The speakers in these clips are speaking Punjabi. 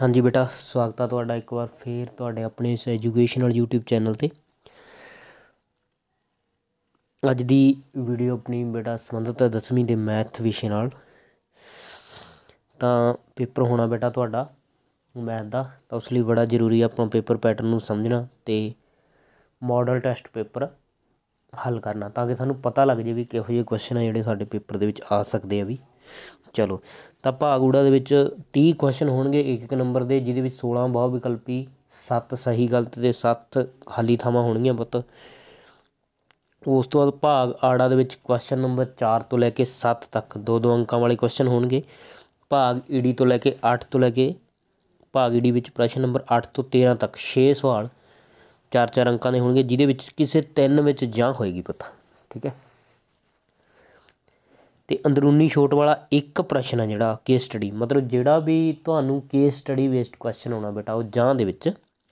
ਹਾਂਜੀ ਬੇਟਾ ਸਵਾਗਤ ਆ ਤੁਹਾਡਾ ਇੱਕ ਵਾਰ ਫੇਰ ਤੁਹਾਡੇ ਆਪਣੇ ਇਸ ਐਜੂਕੇਸ਼ਨਲ YouTube ਚੈਨਲ ਤੇ ਅੱਜ ਦੀ ਵੀਡੀਓ ਆਪਣੀ ਬੇਟਾ ਸੰਬੰਧਤ ਹੈ 10ਵੀਂ ਦੇ ਮੈਥ ਵਿਸ਼ੇ ਨਾਲ ਤਾਂ ਪੇਪਰ ਹੋਣਾ ਬੇਟਾ ਤੁਹਾਡਾ ਮੈਥ ਦਾ ਤਾਂ ਉਸ ਲਈ ਬੜਾ ਜ਼ਰੂਰੀ ਹੈ ਆਪਣਾ ਪੇਪਰ ਪੈਟਰਨ ਨੂੰ ਸਮਝਣਾ ਤੇ ਮਾਡਲ ਟੈਸਟ ਪੇਪਰ ਹੱਲ ਕਰਨਾ ਤਾਂ ਕਿ ਸਾਨੂੰ ਪਤਾ ਲੱਗ ਜੇ ਵੀ ਕਿਹੋ ਜਿਹੇ ਕੁਐਸਚਨ ਆ ਜਿਹੜੇ ਸਾਡੇ ਪੇਪਰ ਦੇ ਵਿੱਚ ਆ ਸਕਦੇ ਆ ਵੀ ਚਲੋ ਤਾਂ ਭਾਗ ਊੜਾ ਦੇ ਵਿੱਚ 30 ਕੁਐਸਚਨ ਹੋਣਗੇ ਇੱਕ ਇੱਕ ਨੰਬਰ ਦੇ ਜਿਹਦੇ ਵਿੱਚ 16 ਬਹੁ ਵਿਕਲਪੀ 7 ਸਹੀ ਗਲਤ ਦੇ 7 ਖਾਲੀ ਥਾਵਾਂ ਹੋਣਗੀਆਂ ਪੁੱਤ ਉਸ ਤੋਂ ਬਾਅਦ ਭਾਗ ਆੜਾ ਦੇ ਵਿੱਚ ਕੁਐਸਚਨ ਨੰਬਰ 4 ਤੋਂ ਲੈ ਕੇ 7 ਤੱਕ ਦੋ ਦੋ ਅੰਕਾਂ ਵਾਲੇ ਕੁਐਸਚਨ ਹੋਣਗੇ ਭਾਗ ਈਡੀ ਤੋਂ ਲੈ ਕੇ 8 ਤੋਂ ਲੈ ਕੇ ਭਾਗ ਈਡੀ ਵਿੱਚ ਪ੍ਰਸ਼ਨ ਨੰਬਰ 8 ਤੋਂ 13 ਤੱਕ 6 ਸਵਾਲ ਚਾਰ ਚਾਰ ਅੰਕਾਂ ਦੇ ਹੋਣਗੇ ਜਿਹਦੇ ਵਿੱਚ ਕਿਸੇ ਤਿੰਨ ਵਿੱਚ ਜਾਂ ਹੋਏਗੀ ਪਤਾ ਠੀਕ ਹੈ ਤੇ ਅੰਦਰੂਨੀ ਛੋਟ ਵਾਲਾ ਇੱਕ ਪ੍ਰਸ਼ਨ ਹੈ ਜਿਹੜਾ ਕੇਸ ਸਟੱਡੀ ਮਤਲਬ ਜਿਹੜਾ ਵੀ ਤੁਹਾਨੂੰ ਕੇਸ ਸਟੱਡੀ ਵੇਸਟ ਕੁਐਸਚਨ ਆਉਣਾ ਬੇਟਾ ਉਹ ਜਾਂ ਦੇ ਵਿੱਚ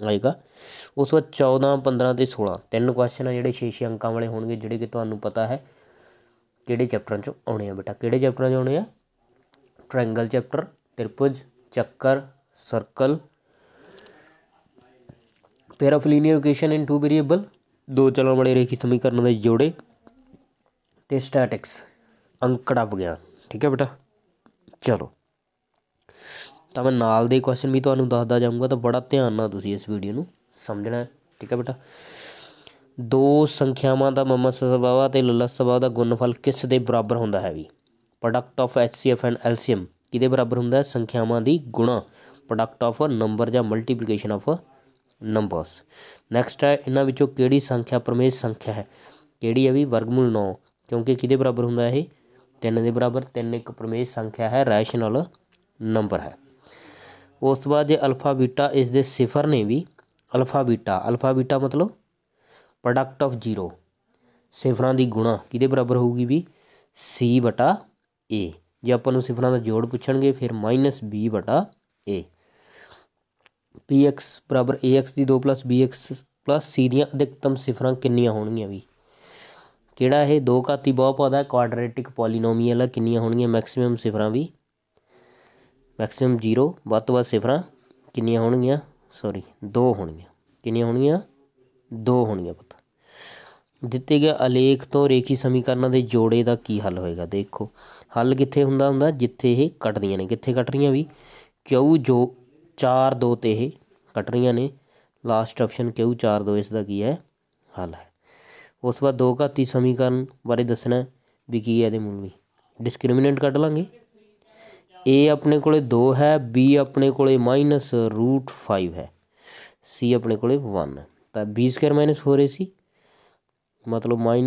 ਆਏਗਾ ਉਸ ਤੋਂ 14 15 ਤੇ 16 ਤਿੰਨ ਕੁਐਸਚਨ ਆ ਜਿਹੜੇ 6-6 ਅੰਕਾਂ ਵਾਲੇ ਹੋਣਗੇ ਜਿਹੜੇ ਕਿ ਤੁਹਾਨੂੰ ਪਤਾ ਹੈ ਕਿਹੜੇ ਚੈਪਟਰਾਂ 'ਚ ਆਉਣੇ ਆ ਬੇਟਾ ਕਿਹੜੇ ਚੈਪਟਰਾਂ 'ਚ ਆਉਣੇ ਆ ਟ੍ਰਾਇੰਗਲ ਚੈਪਟਰ ਤ੍ਰਿਭੁਜ ਚੱਕਰ circle pair of linear equation in two variable ਦੋ ਚਲਣ ਵਾਲੇ ਰੇਖੀ ਸਮੀਕਰਨ ਦੇ ਜੋੜੇ ਤੇ ਸਟੈਟਿਕਸ ਅੰਕੜਾ ਵਿਗਿਆਨ ਠੀਕ ਹੈ ਬੇਟਾ ਚਲੋ ਤਾਂ ਮੈਂ ਨਾਲ ਦੇ ਕੁਐਸਚਨ ਵੀ ਤੁਹਾਨੂੰ ਦੱਸਦਾ ਜਾਊਂਗਾ ਤਾਂ ਬੜਾ ਧਿਆਨ ਨਾਲ ਤੁਸੀਂ ਇਸ ਵੀਡੀਓ ਨੂੰ ਸਮਝਣਾ ਠੀਕ ਹੈ ਬੇਟਾ ਦੋ ਸੰਖਿਆਵਾਂ ਦਾ ਮਮਾ ਸਭਾਵਾ ਤੇ ਲਲਸ ਸਭਾਵਾ ਦਾ ਗੁਣਨਫਲ ਕਿਸ ਦੇ ਬਰਾਬਰ ਹੁੰਦਾ ਹੈ ਵੀ product of HCF and LCM ਕਿਹਦੇ ਬਰਾਬਰ ਹੁੰਦਾ ਹੈ ਸੰਖਿਆਵਾਂ ਦੀ ਗੁਣਾ ਪ੍ਰੋਡਕਟ ਆਫ ਨੰਬਰ ਜਾਂ ਮਲਟੀਪਲੀਕੇਸ਼ਨ ਆਫ ਨੰਬਰਸ ਨੈਕਸਟ ਹੈ ਇਹਨਾਂ ਵਿੱਚੋਂ ਕਿਹੜੀ ਸੰਖਿਆ ਪਰਮੇਸ਼ ਸੰਖਿਆ ਹੈ ਕਿਹੜੀ ਹੈ ਵੀ ਵਰਗਮੂਲ 9 ਕਿਉਂਕਿ ਕਿਹਦੇ ਬਰਾਬਰ ਹੁੰਦਾ ਹੈ ਇਹ 3 ਦੇ ਬਰਾਬਰ 3 ਇੱਕ ਪਰਮੇਸ਼ ਸੰਖਿਆ ਹੈ ਰੈਸ਼ਨਲ ਨੰਬਰ ਹੈ ਉਸ ਤੋਂ ਬਾਅਦ ਜੇ ਅਲਫਾ ਬੀਟਾ ਇਸ ਦੇ ਸਿਫਰ ਨੇ ਵੀ ਅਲਫਾ ਬੀਟਾ ਅਲਫਾ ਬੀਟਾ ਮਤਲਬ ਪ੍ਰੋਡਕਟ ਆਫ ਜ਼ੀਰੋ ਸਿਫਰਾਂ ਦੀ ਗੁਣਾ ਕਿਹਦੇ ਬਰਾਬਰ ਹੋਊਗੀ ਵੀ c ਬਟਾ a ਜੇ ਆਪਾਂ ਨੂੰ ਸਿਫਰਾਂ ਦਾ ਜੋੜ ਪੁੱਛਣਗੇ ਫਿਰ -b ਬਟਾ a px ax the 2 bx c ਦੀਆਂ ਅਧਿਕਤਮ ਸਿਫਰਾਂ ਕਿੰਨੀਆਂ ਹੋਣਗੀਆਂ ਵੀ ਕਿਹੜਾ ਇਹ ਦੋ ਘਾਤੀ ਬਹੁਪਦ ਹੈ ਕੁਆਡਰੈਟਿਕ ਪੋਲੀਨੋਮੀਅਲ ਹੈ ਕਿੰਨੀਆਂ ਹੋਣਗੀਆਂ ਮੈਕਸਿਮਮ ਸਿਫਰਾਂ ਵੀ ਮੈਕਸਿਮਮ 0 ਵੱਧ ਤੋਂ ਵੱਧ ਸਿਫਰਾਂ ਕਿੰਨੀਆਂ ਹੋਣਗੀਆਂ ਸੌਰੀ ਦੋ ਹੋਣਗੀਆਂ ਕਿੰਨੀਆਂ ਹੋਣਗੀਆਂ ਦੋ ਹੋਣਗੀਆਂ ਪਤਾ ਦਿੱਤੇ ਗਏ ਅਲੇਖ ਤੋਂ ਰੇਖੀ ਸਮੀਕਰਨਾਂ ਦੇ ਜੋੜੇ ਦਾ ਕੀ ਹੱਲ ਹੋਏਗਾ ਦੇਖੋ ਹੱਲ ਕਿੱਥੇ ਹੁੰਦਾ ਹੁੰਦਾ ਜਿੱਥੇ ਇਹ ਕੱਟਦੀਆਂ ਨੇ ਕਿੱਥੇ ਕੱਟ ਰਹੀਆਂ ਵੀ ਕਿਉ ਜੋ 4 2 ਤੇ ਇਹ ਕੱਟ ਰਹੀਆਂ ਨੇ ਲਾਸਟ ਆਪਸ਼ਨ ਕਿਉ 4 2 ਇਸ ਦਾ ਕੀ ਹੈ ਹੱਲ ਹੈ ਉਸ ਤੋਂ ਬਾਅਦ ਦੋ ਘਾਤੀ ਸਮੀਕਰਨ ਬਾਰੇ ਦੱਸਣਾ ਵੀ ਕੀ ਹੈ ਇਹਦੇ ਮੂਲ ਵੀ ਡਿਸਕ੍ਰਿਮੀਨੈਂਟ ਕੱਢ ਲਾਂਗੇ a ਆਪਣੇ ਕੋਲੇ 2 ਹੈ b ਆਪਣੇ ਕੋਲੇ -√5 ਹੈ c ਆਪਣੇ ਕੋਲੇ 1 ਤਾਂ b² ਸਕੁਅਰ ਮਾਈਨਸ ਮਤਲਬ -√5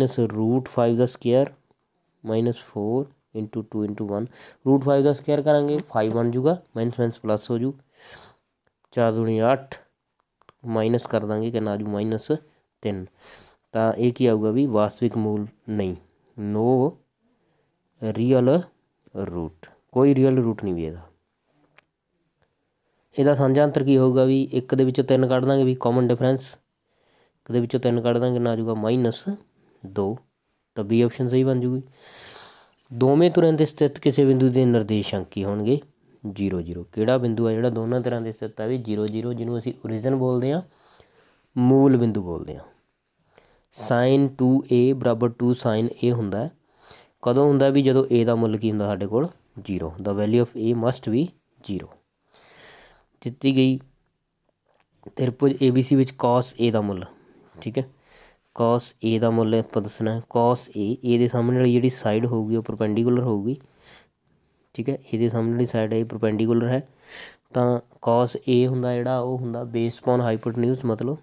ਦਾ ਸਕੁਅਰ 4 2 1 √5 ਦਾ ਸਕੁਅਰ ਕਰਾਂਗੇ 5 ਬਣ ਜੂਗਾ ਪਲੱਸ ਹੋ ਜੂ 4 8 ਮਾਈਨਸ ਕਰ ਦਾਂਗੇ ਕਿ ਨਾ ਜੂ 3 ਤਾਂ ਇਹ ਕੀ ਆਊਗਾ ਵੀ ਵਾਸਤਵਿਕ ਮੂਲ ਨਹੀਂ ਨੋ ਰੀਅਲ ਰੂਟ ਕੋਈ ਰੀਅਲ ਰੂਟ ਨਹੀਂ ਵੀ ਇਹਦਾ ਇਹਦਾ ਸਾਂਝਾ ਅੰਤਰ ਕੀ ਹੋਊਗਾ ਵੀ ਇੱਕ ਦੇ ਵਿੱਚੋਂ ਤਿੰਨ ਕੱਢ ਦਾਂਗੇ ਵੀ ਕਾਮਨ ਡਿਫਰੈਂਸ ਇੱਕ ਦੇ ਵਿੱਚੋਂ ਤਿੰਨ ਕੱਢ ਦਾਂਗੇ ਨਾ ਆਜੂਗਾ ਮਾਈਨਸ 2 ਤਾਂ ਬੀ ਆਪਸ਼ਨ ਸਹੀ ਬਣ ਜੂਗੀ ਦੋਵੇਂ ਦੇ ਸਥਿਤ ਕਿਸੇ ਬਿੰਦੂ ਦੇ ਨਿਰਦੇਸ਼ ਅੰਕ ਕੀ ਹੋਣਗੇ 0 0 ਕਿਹੜਾ ਬਿੰਦੂ ਆ ਜਿਹੜਾ ਦੋਨਾਂ ਤਰ੍ਹਾਂ ਦੇ ਸਥਿਤ ਆ ਵੀ 0 0 ਜਿਹਨੂੰ ਅਸੀਂ origin ਬੋਲਦੇ ਆ ਮੂਲ ਬਿੰਦੂ ਬੋਲਦੇ ਆ sin 2a ਬਰਾਬਰ 2 sin a ਹੁੰਦਾ ਕਦੋਂ ਹੁੰਦਾ ਵੀ ਜਦੋਂ a ਦਾ ਮੁੱਲ ਕੀ ਹੁੰਦਾ ਸਾਡੇ ਕੋਲ 0 ਦਾ value of a must be 0 ਦਿੱਤੀ ਗਈ ਤ੍ਰਿਭੁਜ ABC ਵਿੱਚ cos a ਦਾ ਮੁੱਲ ਠੀਕ ਹੈ cos a ਦਾ ਮੁੱਲ ਆਪਾਂ ਦੱਸਣਾ cos a a ਦੇ ਸਾਹਮਣੇ ਵਾਲੀ ਜਿਹੜੀ ਸਾਈਡ ਹੋਊਗੀ ਉਹ ਪਰਪੈਂਡੀਕੂਲਰ ਹੋਊਗੀ ਠੀਕ ਹੈ ਇਹਦੇ ਸਾਹਮਣੇ ਵਾਲੀ ਸਾਈਡ ਹੈ ਪਰਪੈਂਡੀਕੂਲਰ ਹੈ ਤਾਂ cos a ਹੁੰਦਾ ਜਿਹੜਾ ਉਹ ਹੁੰਦਾ ਬੇਸ ਪਾਉਨ ਹਾਈਪੋਟਨਿਊਸ ਮਤਲਬ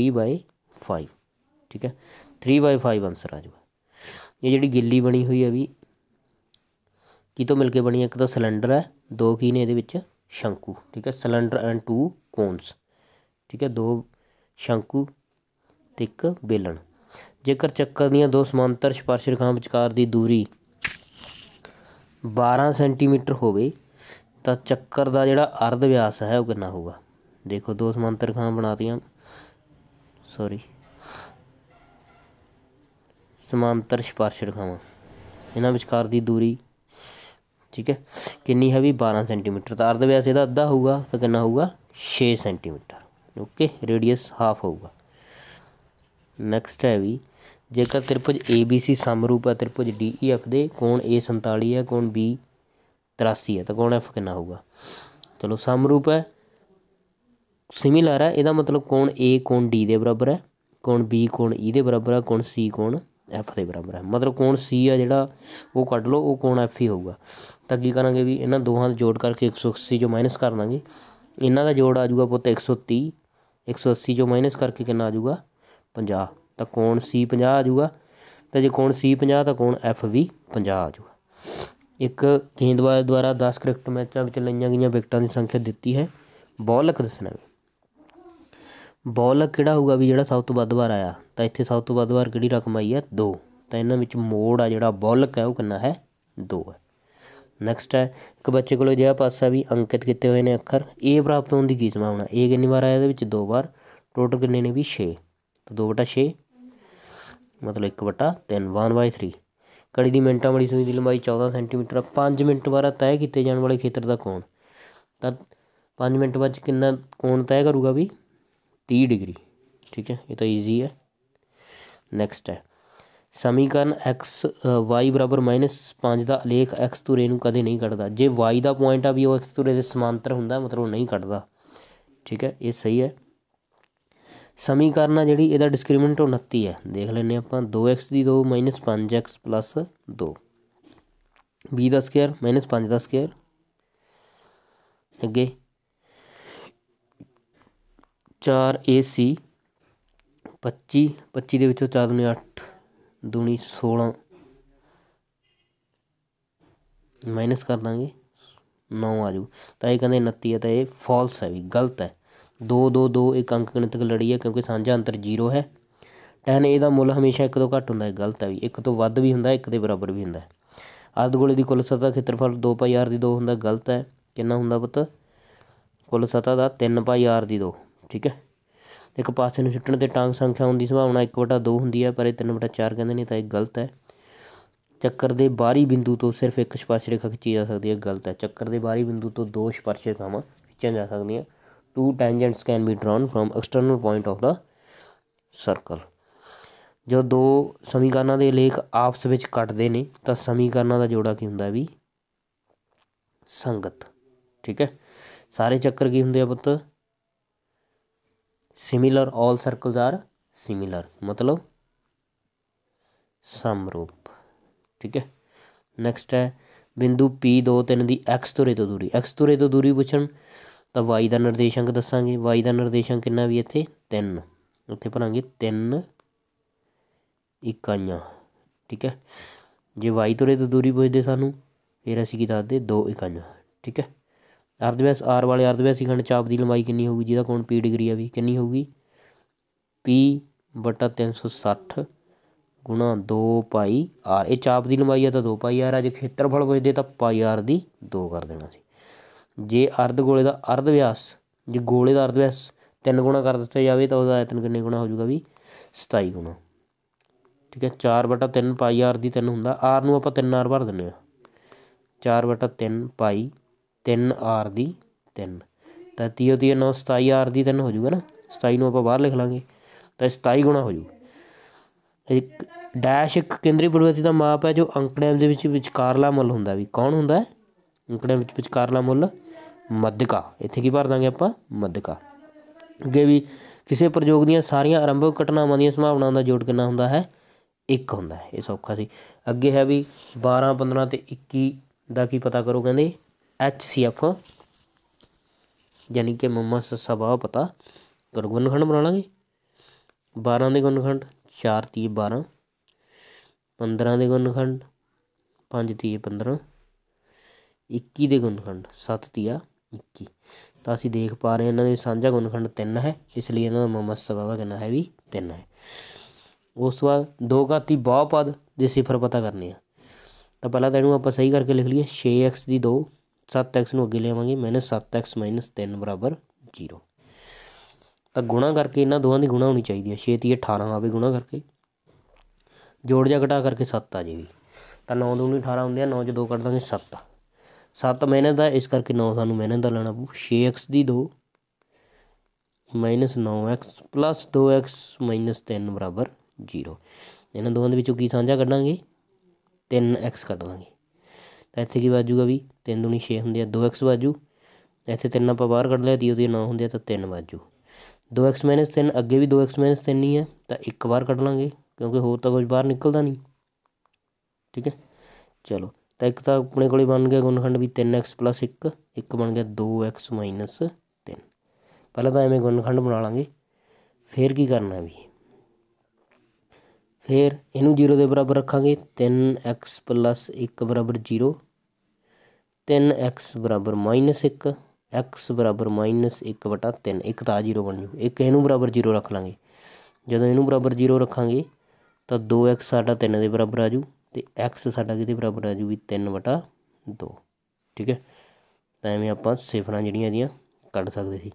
3/5 ਠੀਕ ਹੈ 3/5 ਆਨਸਰ ਆ ਜਾਊਗਾ ਇਹ ਜਿਹੜੀ ਗਿੱਲੀ ਬਣੀ ਹੋਈ ਹੈ ਵੀ ਕੀ ਤੋਂ ਮਿਲ ਕੇ ਬਣੀ ਹੈ ਇੱਕ ਤਾਂ ਸਿਲੰਡਰ ਹੈ ਦੋ ਕੀ ਨੇ ਇਹਦੇ ਵਿੱਚ ਸ਼ੰਕੂ ਠੀਕ ਹੈ ਸਿਲੰਡਰ ਐਂਡ ਟੂ ਕੋਨਸ ਠੀਕ ਹੈ ਦੋ ਸ਼ੰਕੂ ਤੇ ਇੱਕ ਬੇਲਣ ਜੇਕਰ ਚੱਕਰ ਦੀਆਂ ਦੋ ਸਮਾਂਤਰ ਸਪਰਸ਼ ਰੇਖਾਵਾਂ ਵਿਚਕਾਰ ਦੀ ਦੂਰੀ 12 ਸੈਂਟੀਮੀਟਰ ਹੋਵੇ ਤਾਂ ਚੱਕਰ ਦਾ ਜਿਹੜਾ ਅਰਧ ਵਿਆਸ ਹੈ ਉਹ ਕਿੰਨਾ ਹੋਊਗਾ ਦੇਖੋ ਦੋ ਸਮਾਂਤਰ ਰੇਖਾਵਾਂ ਬਣਾਤੀਆਂ ਸੌਰੀ ਸਮਾਂਤਰ ਸਪਰਸ਼ ਰਖਾਵਾਂ ਇਹਨਾਂ ਵਿਚਕਾਰ ਦੀ ਦੂਰੀ ਠੀਕ ਹੈ ਕਿੰਨੀ ਹੈ ਵੀ 12 ਸੈਂਟੀਮੀਟਰ ਤਾਂ ਅਰਧ ਵਿਆਸ ਇਹਦਾ ਅੱਧਾ ਹੋਊਗਾ ਤਾਂ ਕਿੰਨਾ ਹੋਊਗਾ 6 ਸੈਂਟੀਮੀਟਰ ਓਕੇ ਰੇਡੀਅਸ ਹਾਫ ਹੋਊਗਾ ਨੈਕਸਟ ਹੈ ਵੀ ਜੇਕਰ ਤ੍ਰਿਭੁਜ ABC ਸਮਰੂਪ ਹੈ ਤ੍ਰਿਭੁਜ DEF ਦੇ ਕੋਣ A 47 ਹੈ ਕੋਣ B 83 ਹੈ ਤਾਂ ਕੋਣ F ਕਿੰਨਾ ਹੋਊਗਾ ਚਲੋ ਸਮਰੂਪ ਹੈ ਸਿਮਿਲਰ ਹੈ ਇਹਦਾ ਮਤਲਬ ਕੋਣ A ਕੋਣ D ਦੇ ਬਰਾਬਰ ਹੈ ਕੋਣ B ਕੋਣ E ਦੇ ਬਰਾਬਰ ਹੈ ਕੋਣ C ਕੋਣ ਐਫ ਦੇ ਬਰਾਬਰ ਹੈ ਮਤਲਬ ਕੋਣ ਸੀ ਆ ਜਿਹੜਾ ਉਹ ਕੱਢ ਲਓ ਉਹ ਕੋਣ ਐਫ ਹੀ ਹੋਊਗਾ ਤਾਂ ਕੀ ਕਰਾਂਗੇ ਵੀ ਇਹਨਾਂ ਦੋਹਾਂ ਦਾ ਜੋੜ ਕਰਕੇ 180 ਜੋ ਮਾਈਨਸ ਕਰ ਲਾਂਗੇ ਇਹਨਾਂ ਦਾ ਜੋੜ ਆ ਜਾਊਗਾ ਪੁੱਤ 130 180 ਜੋ ਮਾਈਨਸ ਕਰਕੇ ਕਿੰਨਾ ਆ ਜਾਊਗਾ 50 ਤਾਂ ਕੋਣ ਸੀ 50 ਆ ਜਾਊਗਾ ਤਾਂ ਜੇ ਕੋਣ ਸੀ 50 ਤਾਂ ਕੋਣ ਐਫ ਵੀ 50 ਆ ਜਾਊਗਾ ਇੱਕ ਗੇਂਦਬਾਜ਼ ਦੁਆਰਾ 10 ਕ੍ਰਿਕਟ ਮੈਚਾਂ ਵਿੱਚ ਲਈਆਂ ਗਈਆਂ ਵਿਕਟਾਂ ਦੀ ਸੰਖਿਆ ਦਿੱਤੀ ਹੈ ਬੋਲਕ ਦੱਸਣਾ ਹੈ ਬੋਲ ਕਿਹੜਾ ਹੋਊਗਾ ਵੀ ਜਿਹੜਾ ਸਭ ਤੋਂ ਵੱਧ ਵਾਰ ਆਇਆ ਤਾਂ ਇੱਥੇ ਸਭ ਤੋਂ ਵੱਧ ਵਾਰ ਕਿਹੜੀ ਰਕਮ ਆਈ ਹੈ 2 ਤਾਂ ਇਹਨਾਂ ਵਿੱਚ ਮੋੜ ਆ ਜਿਹੜਾ ਬੋਲਕ ਹੈ ਉਹ ਕਿੰਨਾ ਹੈ 2 ਹੈ ਨੈਕਸਟ ਹੈ ਇੱਕ ਬੱਚੇ ਕੋਲ ਜਿਹੜਾ ਪਾਸਾ ਵੀ ਅੰਕਿਤ ਕੀਤੇ ਹੋਏ ਨੇ ਅੱਖਰ ਏ ਪ੍ਰਾਪਤ ਹੋਣ ਦੀ ਕੀ ਸੰਭਾਵਨਾ ਏ ਕਿੰਨੀ ਵਾਰ ਆਇਆ ਇਹਦੇ ਵਿੱਚ ਦੋ ਵਾਰ ਟੋਟਲ ਕਿੰਨੇ ਨੇ ਵੀ 6 ਤਾਂ 2 6 ਮਤਲਬ 1 3 1 3 ਕੜੀ ਦੀ ਮਿੰਟਾਂ ਵਾਲੀ ਸੂਈ ਦੀ ਲੰਬਾਈ 14 ਸੈਂਟੀਮੀਟਰ 5 ਮਿੰਟ ਬਾਅਦ ਤੈਅ ਕੀਤੇ ਜਾਣ ਵਾਲੇ ਖੇਤਰ ਦਾ ਕੋਣ ਤਾਂ 5 ਮਿੰਟ ਬਾਅਦ ਕਿੰਨਾ ਕੋਣ ਤੈਅ ਕਰੂਗਾ ਵੀ 30 डिग्री ठीक है ये तो इजी है नेक्स्ट है ਸਮੀਕਰਨ x y -5 ਦਾ ਲੇਖ x ਤੋਂ ਰੇ ਨੂੰ ਕਦੇ ਨਹੀਂ ਕੱਟਦਾ ਜੇ y ਦਾ ਪੁਆਇੰਟ ਆ ਵੀ ਉਹ x ਤੋਂ ਰੇ ਦੇ ਸਮਾਂਤਰ ਹੁੰਦਾ ਮਤਲਬ ਉਹ ਨਹੀਂ ਕੱਟਦਾ ਠੀਕ ਹੈ ਇਹ ਸਹੀ ਹੈ ਸਮੀਕਰਨ ਆ ਜਿਹੜੀ ਇਹਦਾ ਡਿਸਕ੍ਰਿਮੀਨੈਂਟ 29 ਹੈ ਦੇਖ ਲੈਨੇ ਆਪਾਂ 2x ਦੀ 2 5x 2 b ਦਾ ਸਕੁਅਰ 5 ਦਾ ਸਕੁਅਰ ਅੱਗੇ ਚਾਰ ਏ 25 25 ਦੇ ਵਿੱਚੋਂ ਚਾਰ ਦੁਨੀ 8 ਦੁਨੀ 16 ਮਾਈਨਸ ਕਰ ਦਾਂਗੇ 9 ਆ ਜੂ ਤਾਂ ਇਹ ਕਹਿੰਦੇ 29 ਹੈ ਤਾਂ ਇਹ ਫਾਲਸ ਹੈ ਵੀ ਗਲਤ ਹੈ 2 2 2 ਇੱਕ ਅੰਕ ਗਣਿਤਕ ਲੜੀ ਹੈ ਕਿਉਂਕਿ ਸਾਂਝਾ ਅੰਤਰ 0 ਹੈ ਟੈਨ ਇਹਦਾ ਮੁੱਲ ਹਮੇਸ਼ਾ 1 ਤੋਂ ਘੱਟ ਹੁੰਦਾ ਹੈ ਗਲਤ ਹੈ ਵੀ 1 ਤੋਂ ਵੱਧ ਵੀ ਹੁੰਦਾ ਹੈ 1 ਦੇ ਬਰਾਬਰ ਵੀ ਹੁੰਦਾ ਹੈ ਗੋਲੇ ਦੀ ਕੁੱਲ ਸਤਹ ਖੇਤਰਫਲ 2 ਪਾਈ r ਦੀ 2 ਹੁੰਦਾ ਗਲਤ ਹੈ ਕਿੰਨਾ ਹੁੰਦਾ ਪੁੱਤ ਕੁੱਲ ਸਤਹ ਦਾ 3 ਪਾਈ r ਦੀ 2 ਠੀਕ ਹੈ ਇੱਕ ਪਾਸੇ ਨੂੰ ਛੁੱਟਣ ਤੇ ਟਾਂਗ ਸੰਖਿਆ ਹੁੰਦੀ ਸੰਭਾਵਨਾ 1/2 ਹੁੰਦੀ ਹੈ ਪਰ ਇਹ 3/4 ਕਹਿੰਦੇ ਨੇ ਤਾਂ ਇਹ ਗਲਤ ਹੈ ਚੱਕਰ ਦੇ ਬਾਹਰੀ ਬਿੰਦੂ ਤੋਂ ਸਿਰਫ ਇੱਕ ਸਪਰਸ਼ ਰੇਖਾ ਖਿੱਚੀ ਜਾ ਸਕਦੀ ਹੈ ਗਲਤ ਹੈ ਚੱਕਰ ਦੇ ਬਾਹਰੀ ਬਿੰਦੂ ਤੋਂ ਦੋ ਸਪਰਸ਼ ਰੇਖਾਵਾਂ ਖਿੱਚੀਆਂ ਜਾ ਸਕਦੀਆਂ two tangents can be drawn from external point of the circle ਜੋ ਦੋ ਸਮੀਕਰਨਾਂ ਦੇ ਲੇਖ ਆਪਸ ਵਿੱਚ ਕੱਟਦੇ ਨੇ ਤਾਂ ਸਮੀਕਰਨਾਂ ਦਾ ਜੋੜਾ ਕੀ ਹੁੰਦਾ ਵੀ ਸੰਗਤ ਠੀਕ ਹੈ ਸਾਰੇ ਚੱਕਰ ਕੀ ਹੁੰਦੇ ਆ ਪੁੱਤ similar all circles are similar मतलब समरूप ठीक ਹੈ ਨੈਕਸਟ ਹੈ ਬਿੰਦੂ 3 ਦੀ x ਤੁਰੇ ਤੋਂ ਦੂਰੀ x ਤੁਰੇ ਤੋਂ ਦੂਰੀ ਪੁੱਛਣ ਤਾਂ y ਦਾ ਨਿਰਦੇਸ਼ਾਂਕ ਦੱਸਾਂਗੇ y ਦਾ ਨਿਰਦੇਸ਼ਾਂਕ ਕਿੰਨਾ ਵੀ ਇੱਥੇ 3 ਉੱਥੇ ਭਰਾਂਗੇ 3 ਇਕਾਈਆਂ ਠੀਕ ਹੈ ਜੇ y ਤੁਰੇ ਤੋਂ ਦੂਰੀ ਪੁੱਛਦੇ ਸਾਨੂੰ ਫਿਰ ਅਸੀਂ ਕੀ ਦੱਸਦੇ 2 ਇਕਾਈਆਂ ਠੀਕ ਹੈ ਅਰਧਵਿਆਸ ਆਰ ਵਾਲੇ ਅਰਧਵਿਆਸੀ ਖੰਡ ਚਾਪ ਦੀ ਲੰਬਾਈ ਕਿੰਨੀ ਹੋਊਗੀ ਜਿਹਦਾ ਕੋਣ ਪੀ ਡਿਗਰੀ ਆ ਵੀ ਕਿੰਨੀ ਹੋਊਗੀ ਪੀ ਬਟਾ 360 ਗੁਣਾ 2 ਪਾਈ ਆਰ ਇਹ ਚਾਪ ਦੀ ਲੰਬਾਈ ਆ ਤਾਂ 2 ਪਾਈ ਆਰ ਆ ਜੇ ਖੇਤਰਫਲ ਪੁੱਛਦੇ ਤਾਂ ਪਾਈ ਆਰ ਦੀ 2 ਕਰ ਦੇਣਾ ਸੀ ਜੇ ਅਰਧ ਗੋਲੇ ਦਾ ਅਰਧ ਵਿਆਸ ਜੇ ਗੋਲੇ ਦਾ ਅਰਧ ਵਿਆਸ 3 ਗੁਣਾ ਕਰ ਦਿੱਤਾ ਜਾਵੇ ਤਾਂ ਉਹਦਾ ਆਇਤਨ ਕਿੰਨੇ ਗੁਣਾ ਹੋ ਜਾਊਗਾ ਵੀ 27 ਗੁਣਾ ਠੀਕ ਹੈ 4 ਬਟਾ 3 ਪਾਈ ਆਰ ਦੀ 3 ਹੁੰਦਾ ਆਰ ਨੂੰ ਆਪਾਂ 3 ਆਰ ਭਰ ਦਿੰਨੇ ਆ 4 ਬਟਾ 3 ਪਾਈ ਤਿੰਨ ਆਰ ਦੀ ਤਿੰਨ ਤਾਂ ਤੀਓ ਤੀਓ ਨੌ 27 ਆਰ ਦੀ ਤਿੰਨ ਹੋ ਜਾਊਗਾ ਨਾ 27 ਨੂੰ ਆਪਾਂ ਬਾਹਰ ਲਿਖ ਲਾਂਗੇ ਤਾਂ 27 ਗੁਣਾ ਹੋ ਜੂ ਇੱਕ ਡੈਸ਼ ਇੱਕ ਕੇਂਦਰੀ ਪ੍ਰਵਰਤੀ ਦਾ ਮਾਪ ਹੈ ਜੋ ਅੰਕੜਿਆਂ ਦੇ ਵਿੱਚ ਵਿਚਕਾਰਲਾ ਮੁੱਲ ਹੁੰਦਾ ਵੀ ਕੌਣ ਹੁੰਦਾ ਹੈ ਅੰਕੜਿਆਂ ਵਿੱਚ ਵਿਚਕਾਰਲਾ ਮੁੱਲ ਮੱਧਕਾ ਇੱਥੇ ਕੀ ਭਰ ਦਾਂਗੇ ਆਪਾਂ ਮੱਧਕਾ ਅੱਗੇ ਵੀ ਕਿਸੇ ਪ੍ਰਯੋਗ ਦੀਆਂ ਸਾਰੀਆਂ ਆਰੰਭਕ ਘਟਨਾਵਾਂ ਦੀਆਂ ਸੰਭਾਵਨਾਵਾਂ ਦਾ ਜੋੜ ਕਿੰਨਾ ਹੁੰਦਾ ਹੈ ਇੱਕ ਹੁੰਦਾ ਹੈ ਇਹ ਸੌਖਾ ਸੀ ਅੱਗੇ ਹੈ ਵੀ 12 15 ਤੇ 21 ਦਾ ਕੀ ਪਤਾ ਕਰੋ ਕਹਿੰਦੇ ਐਚ ਸੀ ਐਫ ਯਾਨੀ ਕਿ ਮੰਮਾ ਸਭਾ ਪਤਾ ਕਰ ਗੁਣਖੰਡ ਬਣਾ ਲਾਂਗੇ 12 ਦੇ ਗੁਣਖੰਡ 4 3 12 15 ਦੇ ਗੁਣਖੰਡ 5 3 15 21 ਦੇ ਗੁਣਖੰਡ 7 3 21 ਤਾਂ ਅਸੀਂ ਦੇਖ ਪਾ ਰਹੇ ਇਹਨਾਂ ਦੇ ਸਾਂਝਾ ਗੁਣਖੰਡ 3 ਹੈ ਇਸ ਲਈ ਇਹਨਾਂ ਦਾ ਮੰਮਾ ਸਭਾ ਕਿੰਨਾ ਹੈ ਵੀ 3 ਹੈ ਉਸ ਤੋਂ ਬਾਅਦ ਦੋ ਘਾਤੀ ਬਹੁਪਦ ਦੇ ਸਿਫਰ ਪਤਾ ਕਰਨੇ ਆ ਤਾਂ ਪਹਿਲਾਂ ਤਾਂ ਇਹਨੂੰ ਆਪਾਂ ਸਹੀ ਕਰਕੇ ਲਿਖ ਲਈਏ 6x ਦੀ 2 7x ਨੂੰ ਅੱਗੇ ਲਿਆਵਾਂਗੇ -7x 3 ਬਰਾਬਰ 0 ਤਾਂ ਗੁਣਾ ਕਰਕੇ ਇਹਨਾਂ ਦੋਵਾਂ ਦੀ ਗੁਣਾ ਹੋਣੀ ਚਾਹੀਦੀ ਹੈ 6 ਤੇ 18 ਆਵੇ ਗੁਣਾ ਕਰਕੇ ਜੋੜ ਜਾਂ ਘਟਾ ਕਰਕੇ 7 ਆ ਜੇਗੀ ਤਾਂ 9 ਦੂਣੀ 18 ਹੁੰਦੇ ਆ 9 ਚ 2 ਕੱਢ ਦਾਂਗੇ 7 7 ਮਿਹਨਤ ਦਾ ਇਸ ਕਰਕੇ 9 ਸਾਨੂੰ ਮਿਹਨਤ ਦਾ ਲੈਣਾ ਪਊ 6x ਦੀ 2 -9x 2x 3 ਬਰਾਬਰ 0 ਇਹਨਾਂ ਦੋਵਾਂ ਦੇ ਵਿੱਚੋਂ ਕੀ ਸਾਂਝਾ ਕੱਢਾਂਗੇ 3x ਕੱਢ ਲਾਂਗੇ ਤਾਂ ਇੱਥੇ ਕੀ ਬਾਜੂਗਾ ਵੀ 3 ਦੂਣੀ 6 ਹੁੰਦੀ ਹੈ 2x ਬਾਜੂ ਇੱਥੇ ਤਿੰਨ ਆਪਾਂ ਬਾਹਰ ਕੱਢ ਲਿਆ ਦੀ ਉਹਦੀ 9 ਹੁੰਦੀ ਹੈ ਤਾਂ 3 ਬਾਜੂ 2x 3 ਅੱਗੇ ਵੀ 2x 3 ਹੀ ਹੈ ਤਾਂ ਇੱਕ ਵਾਰ ਕੱਢ ਲਾਂਗੇ ਕਿਉਂਕਿ ਹੋਰ ਤਾਂ ਕੁਝ ਬਾਹਰ ਨਿਕਲਦਾ ਨਹੀਂ ਠੀਕ ਹੈ ਚਲੋ ਤਾਂ ਇੱਕ ਤਾਂ ਆਪਣੇ ਕੋਲੇ ਬਣ ਗਿਆ ਗੁਣਖੰਡ ਵੀ 3x 1 ਇੱਕ ਬਣ ਗਿਆ 2x 3 ਪਹਿਲਾਂ ਤਾਂ ਐਵੇਂ ਗੁਣਖੰਡ ਬਣਾ ਲਾਂਗੇ ਫੇਰ ਕੀ ਕਰਨਾ ਵੀ ਫੇਰ ਇਹਨੂੰ 0 ਦੇ ਬਰਾਬਰ ਰੱਖਾਂਗੇ 3x 1 0 3x ਐਕਸ ਬਰਾਬਰ -1 ਇੱਕ ਐਕਸ ਬਰਾਬਰ ਮਾਈਨਸ ਇੱਕ ਇੱਕ ਤਾਂ ਜ਼ੀਰੋ ਬਣ ਜੂ ਇੱਕ ਇਹਨੂੰ ਬਰਾਬਰ 0 ਰੱਖ ਲਾਂਗੇ ਜਦੋਂ ਇਹਨੂੰ ਬਰਾਬਰ ਜ਼ੀਰੋ ਰੱਖਾਂਗੇ ਤਾਂ 2x ਸਾਡਾ 3 ਦੇ ਬਰਾਬਰ ਆ ਜੂ ਤੇ x ਸਾਡਾ ਕਿਤੇ ਬਰਾਬਰ ਆ ਜੂ ਵੀ 3 2 ਠੀਕ ਹੈ ਤਾਂ ਐਵੇਂ ਆਪਾਂ ਸਿਫਰਾਂ ਜਿਹੜੀਆਂ ਇਹਦੀਆਂ ਕੱਢ ਸਕਦੇ ਸੀ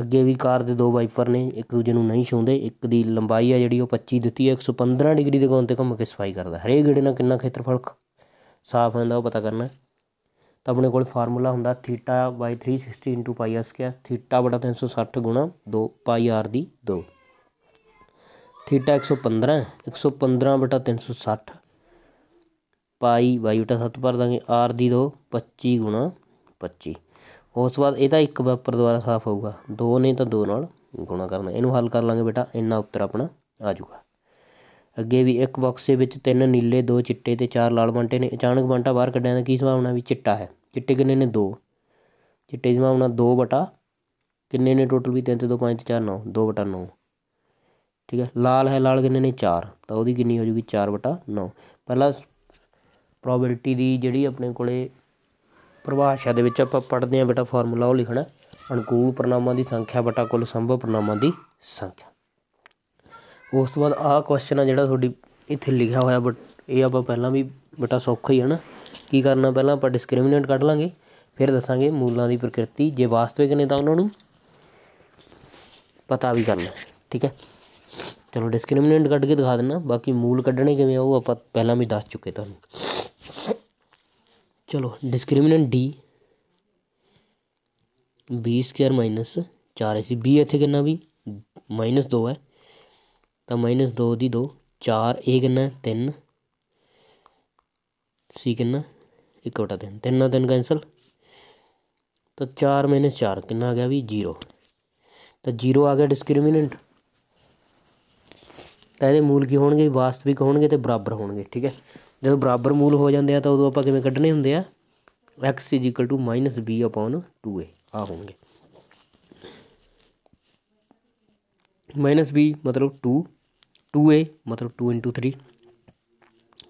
ਅੱਗੇ ਵੀ ਕਾਰ ਦੇ ਦੋ ਵਾਈਪਰ ਨੇ ਇੱਕ ਦੂਜੇ ਨੂੰ ਨਹੀਂ ਛੂੰਦੇ ਇੱਕ ਦੀ ਲੰਬਾਈ ਆ ਜਿਹੜੀ ਉਹ 25 ਦਿੱਤੀ ਹੈ 115 ਡਿਗਰੀ ਦੇ ਕੋਣ ਤੇ ਘੁੰਮ ਕੇ ਸਫਾਈ ਕਰਦਾ ਹਰੇਕ ਗੇੜੇ ਨਾਲ ਕਿੰਨਾ ਖੇਤਰਫਲ ਸਾਫ਼ ਹੁੰਦਾ ਉਹ ਪਤਾ ਕਰਨਾ ਤਾਂ ਆਪਣੇ ਕੋਲ ਫਾਰਮੂਲਾ ਹੁੰਦਾ theta 360 into pi R square theta 360 ਗੁਣਾ 2 ਪਾਈ ਆਰ ਦੀ 2 ਥੀਟਾ 115 115 ਬਟਾ 360 ਪਾਈ ਬਾਈ ਬਟਾ 7 ਭਰ ਦਾਂਗੇ r ਦੀ 2 25 ਗੁਣਾ 25 ਉਸ ਤੋਂ ਬਾਅਦ ਇਹਦਾ ਇੱਕ ਵਾਪਰ ਦੁਆਰਾ ਸਾਫ਼ ਹੋਊਗਾ 2 ਨੇ ਤਾਂ 2 ਨਾਲ ਗੁਣਾ ਕਰਨਾ ਇਹਨੂੰ ਹੱਲ ਕਰ ਲਾਂਗੇ ਬੇਟਾ ਇੰਨਾ ਉੱਤਰ ਆਪਣਾ ਆ ਜਾਊਗਾ ਅੱਗੇ ਵੀ ਇੱਕ ਬਾਕਸ ਦੇ ਵਿੱਚ ਤਿੰਨ ਨੀਲੇ ਦੋ ਚਿੱਟੇ ਤੇ ਚਾਰ ਲਾਲ ਬੰਟੇ ਨੇ ਅਚਾਨਕ ਬੰਟਾ ਬਾਹਰ ਕੱਢਿਆ ਤਾਂ ਕੀ ਸੰਭਾਵਨਾ ਵੀ ਚਿੱਟਾ ਹੈ ਚਿੱਟੇ ਕਿੰਨੇ ਨੇ 2 ਚਿੱਟੇ ਜਮਾ ਹੋਣਾ 2 ਬਟਾ ਕਿੰਨੇ ਨੇ ਟੋਟਲ ਵੀ 3 ਤੇ 2 5 ਤੇ 4 9 2 ਬਟਾ 9 ਠੀਕ ਹੈ ਲਾਲ ਹੈ ਲਾਲ ਕਿੰਨੇ ਨੇ 4 ਤਾਂ ਉਹਦੀ ਕਿੰਨੀ ਹੋ ਜੂਗੀ 4 ਬਟਾ 9 ਪਹਿਲਾਂ ਪ੍ਰੋਬੈਬਿਲਟੀ ਦੀ ਜਿਹੜੀ ਆਪਣੇ ਕੋਲੇ ਪਰਿਭਾਸ਼ਾ ਦੇ ਵਿੱਚ ਆਪਾਂ ਪੜ੍ਹਦੇ ਆ ਬੇਟਾ ਫਾਰਮੂਲਾ ਉਹ ਲਿਖਣਾ ਅਨੁਕੂਲ ਪ੍ਰਣਾਮਾਂ ਦੀ ਸੰਖਿਆ ਬਟਾ ਕੁੱਲ ਸੰਭਵ ਪ੍ਰਣਾਮਾਂ ਦੀ ਸੰਖਿਆ ਉਸ ਤੋਂ ਬਾਅਦ ਆਹ ਕੁਐਸਚਨ ਆ ਜਿਹੜਾ ਤੁਹਾਡੀ ਇੱਥੇ ਲਿਖਿਆ ਹੋਇਆ ਬਟ ਇਹ ਆਪਾਂ ਪਹਿਲਾਂ ਵੀ ਬਟਾ ਸੌਖਾ ਹੀ ਹੈ ਨਾ ਕੀ ਕਰਨਾ ਪਹਿਲਾਂ ਆਪਾਂ ਡਿਸਕ੍ਰਿਮੀਨੈਂਟ ਕੱਢ ਲਾਂਗੇ ਫਿਰ ਦੱਸਾਂਗੇ ਮੂਲਾਂ ਦੀ ਪ੍ਰਕਿਰਤੀ ਜੇ ਵਾਸਤਵਿਕ ਨੇ ਤਾਂ ਉਹਨਾਂ ਨੂੰ ਪਤਾ ਵੀ ਕਰਨਾ ਠੀਕ ਹੈ ਚਲੋ ਡਿਸਕ੍ਰਿਮੀਨੈਂਟ ਕੱਢ ਕੇ ਦਿਖਾ ਦਿੰਨਾ ਬਾਕੀ ਮੂਲ ਕੱਢਣੇ ਕਿਵੇਂ ਆ ਉਹ ਆਪਾਂ ਪਹਿਲਾਂ ਵੀ ਦੱਸ ਚੁੱਕੇ ਤੁਹਾਨੂੰ ਚਲੋ discriminant D B square minus चार ऐसी बी इतने किन्ना भी माइनस दो है तो माइनस दो की दो चार ए किन्ना है तीन सी किन्ना इकवटा दिन तिना दिन कैंसल तो चार माइनस चार कि आ गया भी जीरो तो जीरो आ गया डिस्क्रिमिनेंट ਤਾਂ ਇਹਦੇ ਮੂਲ ਕੀ ਹੋਣਗੇ ਵਾਸਤਵਿਕ ਹੋਣਗੇ ਤੇ ਬਰਾਬਰ ਹੋਣਗੇ ਠੀਕ ਹੈ ਜਦੋਂ ਬਰਾਬਰ ਮੂਲ ਹੋ ਜਾਂਦੇ ਆ ਤਾਂ ਉਦੋਂ ਆਪਾਂ ਕਿਵੇਂ ਕੱਢਣੇ ਹੁੰਦੇ ਆ x b 2a ਆ ਹੋਣਗੇ b ਮਤਲਬ 2 2a ਮਤਲਬ 2 3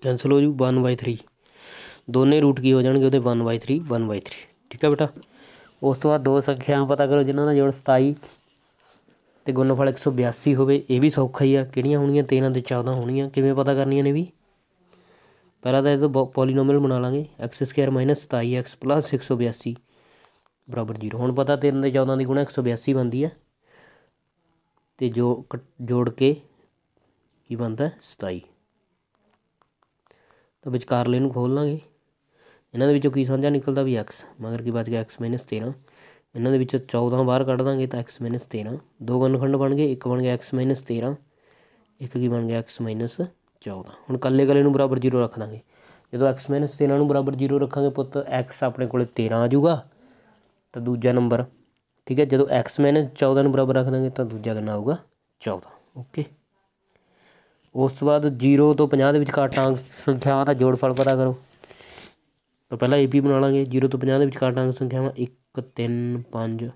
ਕੈਨਸਲ ਹੋ ਜੂ 1 3 ਦੋਨੇ ਰੂਟ ਕੀ ਹੋ ਜਾਣਗੇ ਉਹਦੇ 1/3 1/3 ਠੀਕ ਹੈ ਬੇਟਾ ਉਸ ਤੋਂ ਬਾਅਦ ਦੋ ਸੰਖਿਆਵਾਂ ਪਤਾ ਕਰੋ ਜਿਨ੍ਹਾਂ ਦਾ ਜੋੜ 27 ਤੇ ਗੁਣਨਫਲ 182 ਹੋਵੇ ਇਹ ਵੀ ਸੌਖਾ ਹੀ ਆ ਕਿਹੜੀਆਂ ਹੋਣੀਆਂ 13 ਤੇ 14 ਹੋਣੀਆਂ ਕਿਵੇਂ ਪਤਾ ਕਰਨੀਆਂ ਨੇ ਵੀ ਪਹਿਲਾਂ ਤਾਂ ਇਹ ਤੋਂ ਪੋਲੀਨੋਮੀਅਲ ਬਣਾ ਲਾਂਗੇ x² 27x 182 0 ਹੁਣ ਪਤਾ 13 ਦੇ 14 ਦੀ ਗੁਣਾ 182 ਬਣਦੀ ਆ ਤੇ ਜੋ ਜੋੜ ਕੇ ਕੀ ਬਣਦਾ 27 ਤਾਂ ਵਿਚਕਾਰਲੇ ਨੂੰ ਖੋਲ ਲਾਂਗੇ ਇਹਨਾਂ ਦੇ ਵਿੱਚੋਂ ਕੀ ਸਾਂਝਾ ਨਿਕਲਦਾ ਵੀ x ਮਗਰ ਕੀ ਬਚ ਗਿਆ x 13 ਇਹਨਾਂ ਦੇ ਵਿੱਚੋਂ 14 ਬਾਹਰ ਕੱਢ ਦਾਂਗੇ ਤਾਂ x 13 ਦੋ ਗਨਖੰਡ ਬਣ ਗਏ ਇੱਕ ਬਣ ਗਿਆ x 13 ਇੱਕ ਕੀ ਬਣ ਗਿਆ x 14 ਹੁਣ ਕੱਲੇ ਕੱਲੇ ਨੂੰ ਬਰਾਬਰ 0 ਰੱਖ ਦਾਂਗੇ ਜਦੋਂ x 13 ਨੂੰ ਬਰਾਬਰ 0 ਰੱਖਾਂਗੇ ਪੁੱਤ x ਆਪਣੇ ਕੋਲੇ 13 ਆ ਜਾਊਗਾ ਤਾਂ ਦੂਜਾ ਨੰਬਰ ਠੀਕ ਹੈ ਜਦੋਂ x 14 ਨੂੰ ਬਰਾਬਰ ਰੱਖ ਦਾਂਗੇ ਤਾਂ ਦੂਜਾ ਕਿੰਨਾ ਆਊਗਾ 14 ਓਕੇ ਉਸ ਤੋਂ ਬਾਅਦ 0 ਤੋਂ 50 ਦੇ ਵਿੱਚ ਟਾਂਗ ਸੰਖਿਆਵਾਂ ਦਾ ਜੋੜਫਲ ਪਤਾ ਕਰੋ ਤਾਂ ਪਹਿਲਾਂ ਏ ਬਣਾ ਲਾਂਗੇ 0 ਤੋਂ 50 ਦੇ ਵਿਚਕਾਰ ਡਾਂਗ ਸੰਖਿਆਵਾਂ 1 3 5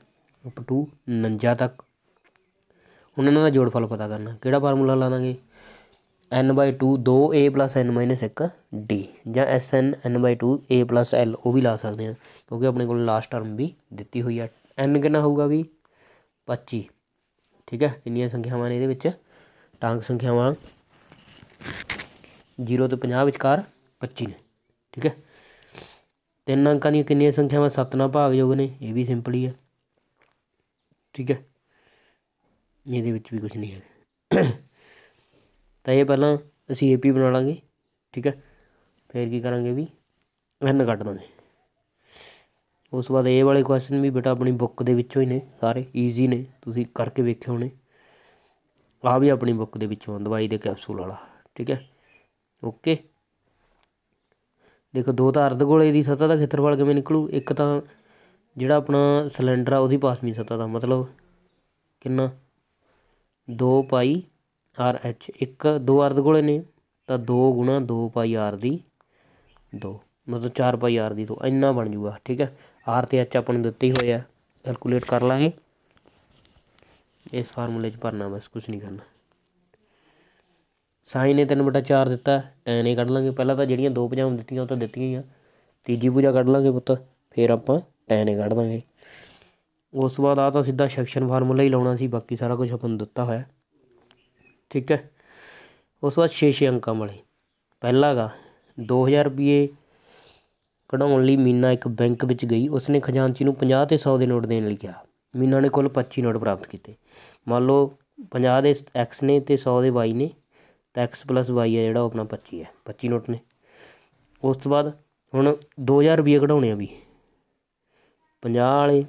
ਅਪ ਟੂ 49 ਤੱਕ ਹੁਣ ਇਹਨਾਂ ਦਾ ਜੋੜਫਲ ਪਤਾ ਕਰਨਾ ਕਿਹੜਾ ਫਾਰਮੂਲਾ ਲਾ ਲਾਂਗੇ n 2 2a n 1 d ਜਾਂ sn n 2 a l ਉਹ ਵੀ ਲਾ ਸਕਦੇ ਹਾਂ ਕਿਉਂਕਿ ਆਪਣੇ ਕੋਲ ਲਾਸਟ ਟਰਮ ਵੀ ਦਿੱਤੀ ਹੋਈ ਹੈ n ਕਿੰਨਾ ਹੋਊਗਾ ਵੀ 25 ਠੀਕ ਹੈ ਕਿੰਨੀਆਂ ਸੰਖਿਆਵਾਂ ਨੇ ਇਹਦੇ ਵਿੱਚ ਟਾਂਕ ਸੰਖਿਆਵਾਂ 0 ਤੋਂ 50 ਵਿਚਕਾਰ 25 ਨੇ ਠੀਕ ਹੈ ਤਿੰਨ ਅੰਕਾਂ ਦੀਆਂ ਕਿੰਨੀਆਂ ਸੰਖਿਆਵਾਂ ਸੱਤ ਨਾਲ ਭਾਗਯੋਗ ਨੇ ਇਹ ਵੀ ਸਿੰਪਲ ਹੀ ਆ ਠੀਕ ਹੈ ਇਹਦੇ ਵਿੱਚ ਵੀ ਕੁਝ ਨਹੀਂ ਹੈ ਤਾਂ ਇਹ ਪਹਿਲਾਂ ਅਸੀਂ ਏਪੀ ਬਣਾ ਲਾਂਗੇ ਠੀਕ ਹੈ ਫਿਰ ਕੀ ਕਰਾਂਗੇ ਵੀ ਐਨ ਕੱਟ ਦਾਂਗੇ ਉਸ ਤੋਂ ਬਾਅਦ ਇਹ ਵਾਲੇ ਕੁਐਸਚਨ ਵੀ ਬੇਟਾ ਆਪਣੀ ਬੁੱਕ ਦੇ ਵਿੱਚੋਂ ਹੀ ਨੇ ਸਾਰੇ ਈਜ਼ੀ ਨੇ ਤੁਸੀਂ ਕਰਕੇ ਵੇਖੇ ਹੋਣੇ ਆ ਵੀ ਆਪਣੀ ਬੁੱਕ ਦੇ ਵਿੱਚੋਂ ਦਵਾਈ ਦੇ ਕੈਪਸੂਲ ਵਾਲਾ ਠੀਕ ਹੈ ਓਕੇ ਦੇਖੋ ਦੋ ਤਾਂ ਅਰਧ ਗੋਲੇ ਦੀ ਸਤਾ ਦਾ ਖੇਤਰਫਲ ਕਿਵੇਂ ਨਿਕਲੂ ਇੱਕ ਤਾਂ ਜਿਹੜਾ ਆਪਣਾ ਸਿਲੰਡਰ ਆ ਉਹਦੀ ਪਾਸਮੀ ਸਤਾ ਦਾ ਮਤਲਬ ਕਿੰਨਾ 2 ਪਾਈ ਆਰ ਐਚ ਇੱਕ ਦੋ ਅਰਧ ਗੋਲੇ ਨੇ ਤਾਂ 2 2 ਪਾਈ ਆਰ ਦੀ 2 ਮਤਲਬ 4 ਪਾਈ ਆਰ ਦੀ ਦੋ ਇੰਨਾ ਬਣ ਜੂਗਾ ਠੀਕ ਹੈ ਆਰ ਤੇ ਐਚ ਆਪਾਂ ਨੂੰ ਦਿੱਤੇ ਹੀ ਆ ਕੈਲਕੂਲੇਟ ਕਰ ਲਾਂਗੇ ਇਸ ਫਾਰਮੂਲੇ 'ਚ ਭਰਨਾ ਬਸ ਕੁਝ ਨਹੀਂ ਕਰਨਾ ਸਾਈ ਨੇ 3 ਬਟਾ 4 ਦਿੱਤਾ ਟੈਨ ਏ ਕੱਢ ਲਾਂਗੇ ਪਹਿਲਾਂ ਤਾਂ ਜਿਹੜੀਆਂ ਦੋ ਭੁਜਾਵਾਂ ਦਿੱਤੀਆਂ ਉਹ ਤਾਂ ਦਿੱਤੀਆਂ ਹੀ ਆ ਤੀਜੀ ਭੁਜਾ ਕੱਢ ਲਾਂਗੇ ਪੁੱਤ ਫਿਰ ਆਪਾਂ ਟੈਨ ਏ ਕੱਢ ਲਾਂਗੇ ਉਸ ਤੋਂ ਬਾਅਦ ਆ ਤਾਂ ਸਿੱਧਾ ਸੈਕਸ਼ਨ ਫਾਰਮੂਲਾ ਹੀ ਲਾਉਣਾ ਸੀ ਬਾਕੀ ਸਾਰਾ ਕੁਝ ਆਪਾਂ ਨੂੰ ਦਿੱਤਾ ਹੋਇਆ ਠੀਕ ਹੈ ਉਸ ਤੋਂ ਬਾਅਦ 6-6 ਅੰਕਾਂ ਵਾਲੇ ਪਹਿਲਾ ਗਾ 2000 ਰੁਪਏ ਕਢਾਉਣ ਲਈ ਮੀਨਾ ਇੱਕ ਬੈਂਕ ਵਿੱਚ ਗਈ ਉਸਨੇ ਖਜ਼ਾਨਚੀ ਨੂੰ 50 ਤੇ 100 ਦੇ ਨੋਟ ਦੇਣ ਲਈ ਕਿਹਾ ਮੀਨਾ ਨੇ ਕੁੱਲ 25 ਨੋਟ ਪ੍ਰਾਪਤ ਕੀਤੇ ਮੰਨ ਲਓ 50 ਦੇ x ਨੇ ਤੇ 100 ਦੇ y ਨੇ ਤਾਂ x y ਹੈ ਜਿਹੜਾ ਉਹ ਆਪਣਾ 25 ਹੈ 25 ਨੋਟ ਨੇ ਉਸ ਤੋਂ ਬਾਅਦ ਹੁਣ 2000 ਰੁਪਏ ਕਢਾਉਣੇ ਆ ਵੀ 50 ਵਾਲੇ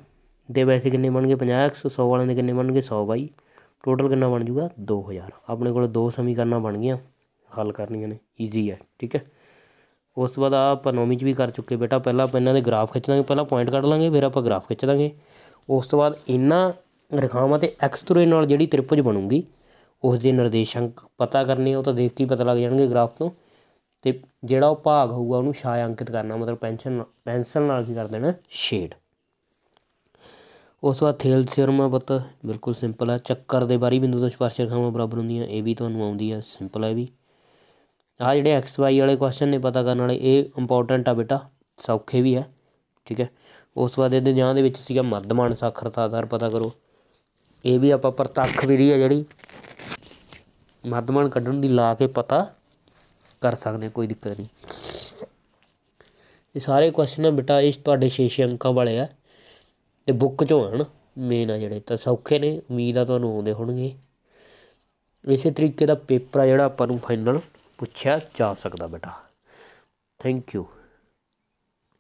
ਦੇ ਵੈਸੇ ਕਿੰਨੇ ਬਣਗੇ 50 100 ਵਾਲਿਆਂ ਦੇ ਕਿੰਨੇ ਬਣਨਗੇ 100 ਬਾਈ ਟੋਟਲ ਕਿੰਨਾ ਬਣ ਜੂਗਾ 2000 ਆਪਣੇ ਕੋਲ ਦੋ ਸਮੀਕਰਨਾਂ ਬਣ ਗਈਆਂ ਹੱਲ ਕਰਨੀਆਂ ਨੇ ਈਜ਼ੀ ਹੈ ਠੀਕ ਹੈ ਉਸ ਤੋਂ ਬਾਅਦ ਆ ਆਪਾਂ ਨੌਵੀਂ ਚ ਵੀ ਕਰ ਚੁੱਕੇ ਬੇਟਾ ਪਹਿਲਾਂ ਆਪਾਂ ਇਹਨਾਂ ਦੇ ਗ੍ਰਾਫ ਖਿੱਚ ਲਾਂਗੇ ਪਹਿਲਾਂ ਪੁਆਇੰਟ ਕੱਢ ਲਾਂਗੇ ਫਿਰ ਆਪਾਂ ਗ੍ਰਾਫ ਖਿੱਚ ਲਾਂਗੇ ਉਸ ਤੋਂ ਬਾਅਦ ਇਹਨਾਂ ਰੇਖਾਵਾਂ ਤੇ x ਤੁਰੇ ਨਾਲ ਜਿਹੜੀ ਤ੍ਰਿਭੁਜ ਬਣੂਗੀ ਉਸ ਦੇ ਨਿਰਦੇਸ਼ਾਂਕ ਪਤਾ ਕਰਨੇ ਉਹ ਤਾਂ ਦੇਖ ਕੇ ਪਤਾ ਲੱਗ ਜਾਣਗੇ ਗ੍ਰਾਫ ਤੋਂ ਤੇ ਜਿਹੜਾ ਉਹ ਭਾਗ ਹੋਊਗਾ ਉਹਨੂੰ ਛਾਇਆ ਅੰਕਿਤ ਕਰਨਾ ਮਤਲਬ ਪੈਨਸ਼ਨ ਪੈਨਸਲ ਨਾਲ ਕੀ ਕਰ ਦੇਣਾ ਸ਼ੇਡ ਉਸ ਤੋਂ ਬਾਅਦ ਥੇਲ ਥਿਓਰਮ ਬਤ ਬਿਲਕੁਲ ਸਿੰਪਲ ਹੈ ਚੱਕਰ ਦੇ ਬਾਰੀ ਬਿੰਦੂ ਤੋਂ ਸਪਰਸ਼ ਰੇਖਾਵਾਂ ਬਰਾਬਰ ਹੁੰਦੀਆਂ ਇਹ ਵੀ ਤੁਹਾਨੂੰ ਆਉਂਦੀ ਹੈ ਸਿੰਪਲ ਹੈ ਵੀ ਆ ਜਿਹੜੇ ਐਕਸ ਵਾਈ ਵਾਲੇ ਕੁਐਸਚਨ ਨੇ ਪਤਾ ਕਰਨ ਵਾਲੇ ਇਹ ਇੰਪੋਰਟੈਂਟ ਆ ਬੇਟਾ ਸੌਖੇ ਵੀ ਹੈ ਠੀਕ ਹੈ ਉਸ ਤੋਂ ਬਾਅਦ ਇਹਦੇ ਜਾਂ ਦੇ ਵਿੱਚ ਸੀਗਾ ਮੱਧਮਾਨ ਸਾਖਰਤਾ ਆਧਾਰ ਪਤਾ ਕਰੋ ਇਹ ਵੀ ਆਪਾਂ ਪ੍ਰਤੱਖ ਵਿਧੀ ਹੈ ਜਿਹੜੀ ਮਾਧਮਾਨ ਕੱਢਣ ਦੀ ਲਾ ਕੇ ਪਤਾ ਕਰ ਸਕਦੇ ਕੋਈ ਦਿੱਕਤ ਨਹੀਂ ਇਹ ਸਾਰੇ ਕੁਐਸਚਨ ਆ ਬੇਟਾ ਇਸ ਤੁਹਾਡੇ 6 ਅੰਕਾਂ ਵਾਲੇ ਆ ਤੇ ਬੁੱਕ ਚੋਂ ਹਨ ਮੇਨ ਆ ਜਿਹੜੇ ਤਾਂ ਸੌਖੇ ਨੇ ਉਮੀਦ ਆ ਤੁਹਾਨੂੰ ਆਉਂਦੇ ਹੋਣਗੇ ਇਸੇ ਤਰੀਕੇ ਦਾ ਪੇਪਰ ਆ ਜਿਹੜਾ ਆਪਾਂ ਨੂੰ ਫਾਈਨਲ ਪੁੱਛਿਆ ਜਾ ਸਕਦਾ ਬੇਟਾ ਥੈਂਕ ਯੂ